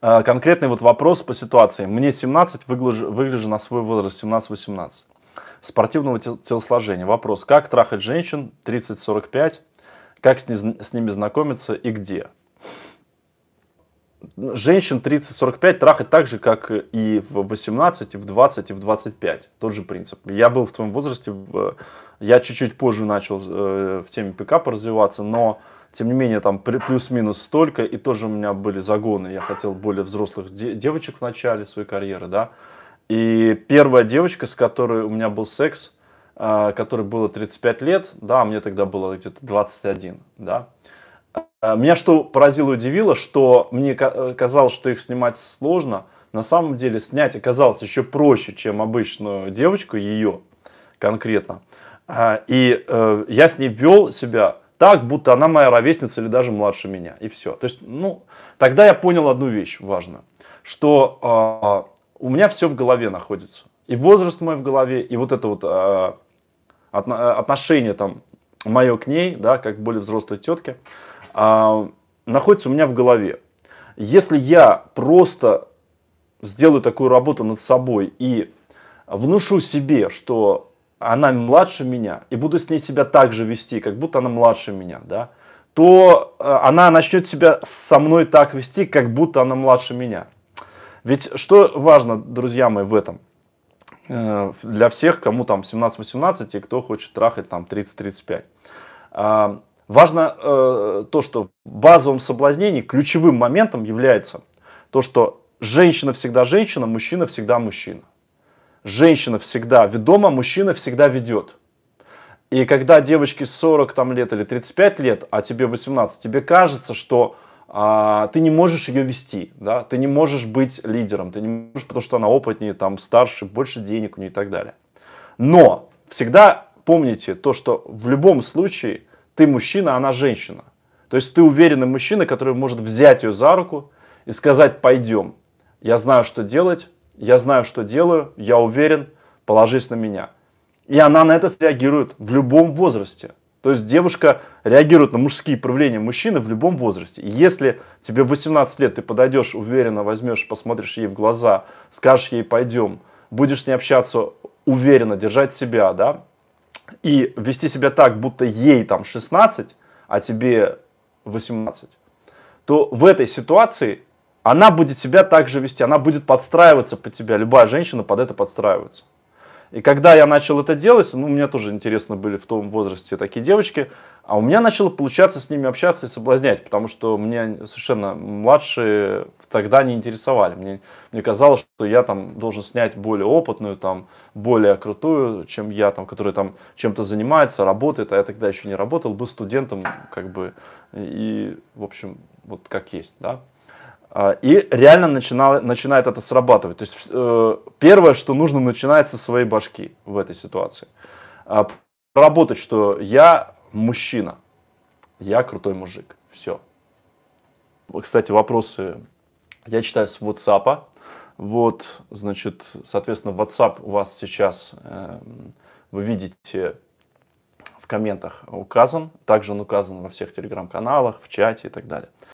Э, конкретный вот вопрос по ситуации. Мне 17, выгляжу, выгляжу на свой возраст 17-18. Спортивного телосложения. Вопрос, как трахать женщин 30-45, как с, не, с ними знакомиться и где? Женщин 30-45 трахать так же, как и в 18, и в 20, и в 25. Тот же принцип. Я был в твоем возрасте, я чуть-чуть позже начал э, в теме пикапа развиваться, но тем не менее, там плюс-минус столько, и тоже у меня были загоны. Я хотел более взрослых девочек в начале своей карьеры, да. И первая девочка, с которой у меня был секс, а, которой было 35 лет, да, мне тогда было где-то 21, да. А, меня что поразило удивило, что мне э, казалось, что их снимать сложно. На самом деле снять оказалось еще проще, чем обычную девочку, ее конкретно. А, и э, я с ней вел себя так, будто она моя ровесница или даже младше меня. И все. То есть, ну, тогда я понял одну вещь важную, что э, у меня все в голове находится. И возраст мой в голове, и вот это вот э, отношение там мое к ней, да, как более взрослой тетке, э, находится у меня в голове. Если я просто сделаю такую работу над собой и внушу себе, что она младше меня, и буду с ней себя так же вести, как будто она младше меня, да, то э, она начнет себя со мной так вести, как будто она младше меня. Ведь что важно, друзья мои, в этом? Э, для всех, кому там 17-18 и кто хочет трахать там 30-35. А, важно э, то, что в базовом соблазнении ключевым моментом является то, что женщина всегда женщина, мужчина всегда мужчина женщина всегда ведома, мужчина всегда ведет. И когда девочке 40 там, лет или 35 лет, а тебе 18, тебе кажется, что а, ты не можешь ее вести, да? ты не можешь быть лидером, ты не можешь, потому что она опытнее, там, старше, больше денег у нее и так далее. Но всегда помните то, что в любом случае ты мужчина, она женщина. То есть ты уверенный мужчина, который может взять ее за руку и сказать, пойдем, я знаю, что делать, я знаю, что делаю, я уверен, положись на меня. И она на это реагирует в любом возрасте. То есть девушка реагирует на мужские проявления мужчины в любом возрасте. И если тебе 18 лет, ты подойдешь уверенно, возьмешь, посмотришь ей в глаза, скажешь ей пойдем, будешь с ней общаться уверенно, держать себя, да, и вести себя так, будто ей там 16, а тебе 18, то в этой ситуации она будет себя также вести, она будет подстраиваться под тебя, любая женщина под это подстраивается. И когда я начал это делать, ну, у меня тоже интересно были в том возрасте такие девочки, а у меня начало получаться с ними общаться и соблазнять, потому что мне совершенно младшие тогда не интересовали. Мне, мне казалось, что я там должен снять более опытную, там, более крутую, чем я, там, которая там чем-то занимается, работает, а я тогда еще не работал, был студентом, как бы, и, в общем, вот как есть, да. А, и реально начинал, начинает это срабатывать. То есть э, первое, что нужно начинать со своей башки в этой ситуации. А, Работать, что я мужчина, я крутой мужик, все. Кстати, вопросы я читаю с WhatsApp. Вот, значит, соответственно, WhatsApp у вас сейчас, эм, вы видите, в комментах указан. Также он указан во всех телеграм-каналах, в чате и так далее.